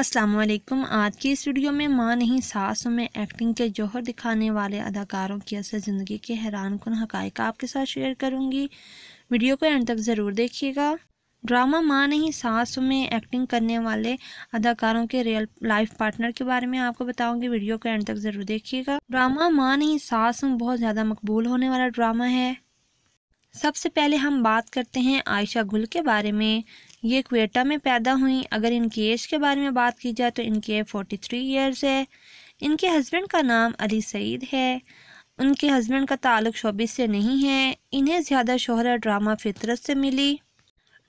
असलम आज की इस वीडियो में माँ नहीं सासों में एक्टिंग के जौहर दिखाने वाले अदाकारों की असल ज़िंदगी के हैरान कन हक़ आपके साथ शेयर करूँगी वीडियो को एंड तक ज़रूर देखिएगा ड्रामा माँ नहीं सासों में एक्टिंग करने वाले अदाकारों के रियल लाइफ पार्टनर के बारे में आपको बताऊंगी वीडियो को एंड तक ज़रूर देखिएगा ड्रामा माँ नहीं सासों बहुत ज़्यादा मकबूल होने वाला ड्रामा है सबसे पहले हम बात करते हैं आयशा गुल के बारे में ये क्वेटा में पैदा हुई अगर इनकी एज के बारे में बात की जाए तो इनकी एज फोर्टी थ्री ईयर्स है इनके हस्बैंड का नाम अली सईद है उनके हस्बैंड का ताल्लुक शोबे से नहीं है इन्हें ज़्यादा शोहरत ड्रामा फितरत से मिली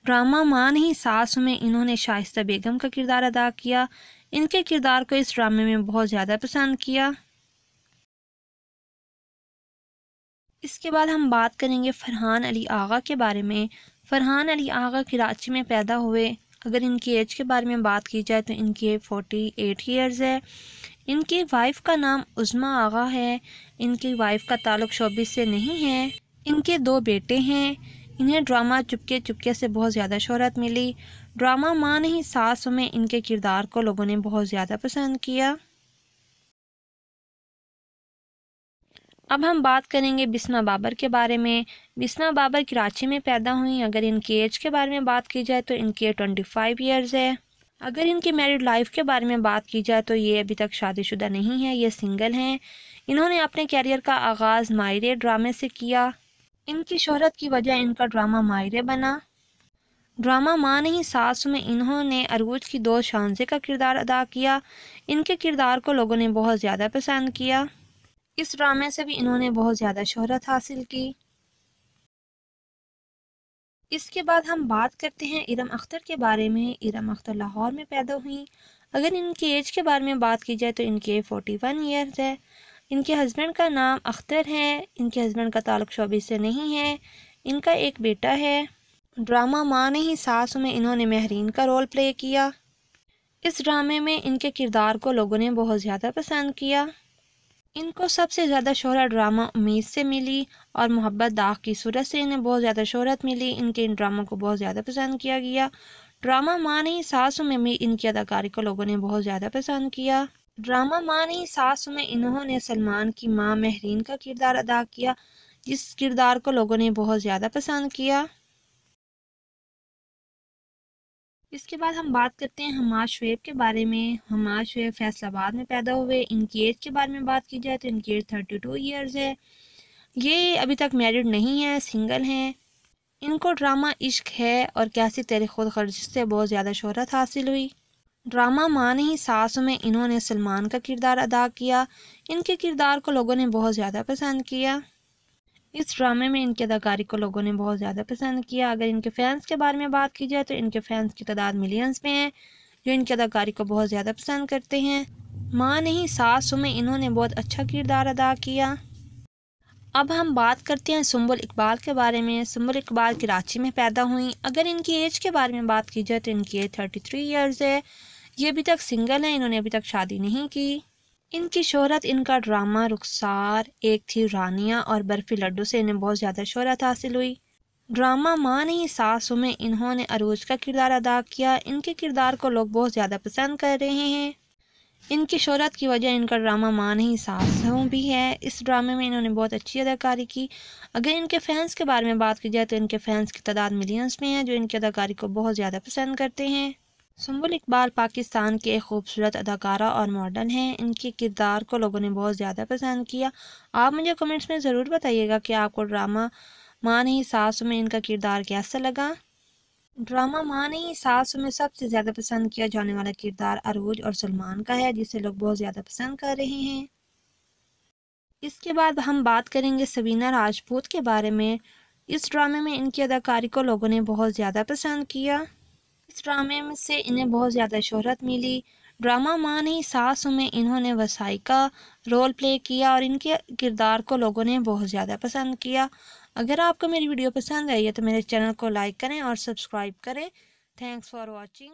ड्रामा माँ ही सास में इन्होंने शाइस्ता बेगम का किरदार अदा किया इनके किरदार को इस ड्रामे में बहुत ज़्यादा पसंद किया इसके बाद हम बात करेंगे फ़रहान अली आगा के बारे में फ़रहान अली आगा कराची में पैदा हुए अगर इनकी एज के बारे में बात की जाए तो इनकी फोर्टी एट ईयर्स है इनकी वाइफ़ का नाम उज़मा आगा है इनकी वाइफ़ का ताल्लुक शोबी से नहीं है इनके दो बेटे हैं इन्हें ड्रामा चुपके चुपके से बहुत ज़्यादा शहरत मिली ड्रामा माँ नहीं सास में इनके किरदार को लोगों ने बहुत ज़्यादा पसंद किया अब हम बात करेंगे बिस्मा बाबर के बारे में बिस्मा बाबर कराची में पैदा हुई अगर इनकी एज के बारे में बात की जाए तो इनकी ट्वेंटी फाइव ईयर्स है अगर इनकी मैरिड लाइफ के बारे में बात की जाए तो ये अभी तक शादीशुदा नहीं है ये सिंगल हैं इन्होंने अपने कैरियर का आगाज़ मायरे ड्रामे से किया इनकी शहरत की वजह इनका ड्रामा मायरे बना ड्रामा माँ नहीं सास में इन्होंने अरूज की दो शानजे का किरदार अदा किया इनके किरदार को लोगों ने बहुत ज़्यादा पसंद किया इस ड्रामे से भी इन्होंने बहुत ज़्यादा शोहरत हासिल की इसके बाद हम बात करते हैं इरम अख्तर के बारे में इरम अख्तर लाहौर में पैदा हुई अगर इनके एज के बारे में बात की जाए तो इनकी फ़ोर्टी वन ईयर्स है इनके हस्बैंड का नाम अख्तर है इनके हस्बैंड का ताल्लुक शोबे से नहीं है इनका एक बेटा है ड्रामा माँ ने ही सास में इन्होंने महरीन का रोल प्ले किया इस ड्रामे में इनके किरदार को लोगों ने बहुत ज़्यादा पसंद किया इनको सबसे ज़्यादा शोहरत ड्रामा उम्मीद से मिली और मोहब्बत दाग की सूरत से इन्हें बहुत ज़्यादा शोहरत मिली इनके इन ड्रामों को बहुत ज़्यादा पसंद किया गया ड्रामा माँ नहीं सास में भी इनकी अदाकारी को लोगों ने बहुत ज़्यादा पसंद किया ड्रामा माँ नहीं सास में इन्होंने सलमान की माँ महरीन का किरदार अदा किया जिस किरदार को लोगों ने बहुत ज़्यादा पसंद किया इसके बाद हम बात करते हैं हमाद शुब के बारे में हमाद शुब फैसलाबाद में पैदा हुए इनकी एज के बारे में बात की जाए तो इनकी एज थर्टी टू ईयर्स है ये अभी तक मैरिड नहीं है सिंगल हैं इनको ड्रामा इश्क है और कैसी तेरे खुद खर्च से बहुत ज़्यादा शहरत हासिल हुई ड्रामा माँ ही सास में इन्होंने सलमान का किरदार अदा किया इनके किरदार को लोगों ने बहुत ज़्यादा पसंद किया इस ड्रामे में इनकी अदाकारी को लोगों ने बहुत ज़्यादा पसंद किया अगर इनके फैंस के बारे में बात की जाए तो इनके फैंस की तादाद मिलियंस में है जो इनकी अदाकारी को बहुत ज़्यादा पसंद करते हैं माँ नहीं सास में इन्होंने बहुत अच्छा किरदार अदा किया अब हम बात करते हैं सुम्बुल इकबाल के बारे में सुम्बुल इकबाल कराची में पैदा हुई अगर इनकी एज के बारे में बात की जाए तो इनकी एज थर्टी थ्री ईयर्स है ये अभी तक सिंगल हैं इन्होंने अभी तक शादी नहीं की इनकी शोहरत इनका ड्रामा रुखसार एक थी रानिया और बर्फ़ी लड्डू से इन्हें बहुत ज़्यादा शोहरत हासिल हुई ड्रामा माँ नहीं सासों में इन्होंने अरूज का किरदार अदा किया इनके किरदार को लोग बहुत ज़्यादा पसंद कर रहे हैं इनकी शोहरत की वजह इनका ड्रामा माँ नहीं सासों भी है इस ड्रामे में इन्होंने बहुत अच्छी अदाकारी की अगर इनके फैंस के बारे में बात की जाए तो इनके फैंस की तादाद मिलियंस में है जो इनकी अदाकारी को बहुत ज़्यादा पसंद करते हैं सुम्बुल इकबाल पाकिस्तान के एक खूबसूरत अदाकारा और मॉडर्न हैं इनके किरदार को लोगों ने बहुत ज़्यादा पसंद किया आप मुझे कमेंट्स में ज़रूर बताइएगा कि आपको ड्रामा माँ नहीं सास में इनका किरदार कैसा लगा ड्रामा माँ नहीं सास में सबसे ज़्यादा पसंद किया जाने वाला किरदार अरूज और सलमान का है जिसे लोग बहुत ज़्यादा पसंद कर रहे हैं इसके बाद हम बात करेंगे सबीना राजपूत के बारे में इस ड्रामे में इनकी अदाकारी को लोगों ने बहुत ज़्यादा पसंद किया इस ड्रामे में से इन्हें बहुत ज़्यादा शोहरत मिली ड्रामा मान ही सासू में इन्होंने वसाई का रोल प्ले किया और इनके किरदार को लोगों ने बहुत ज़्यादा पसंद किया अगर आपको मेरी वीडियो पसंद आई है तो मेरे चैनल को लाइक करें और सब्सक्राइब करें थैंक्स फॉर वॉचिंग